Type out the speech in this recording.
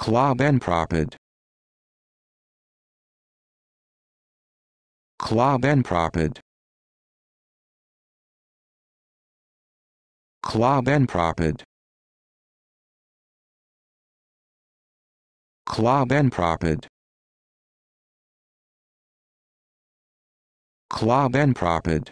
Club and Propid Club and Propid Club and Propid Club and Propid Club and Propid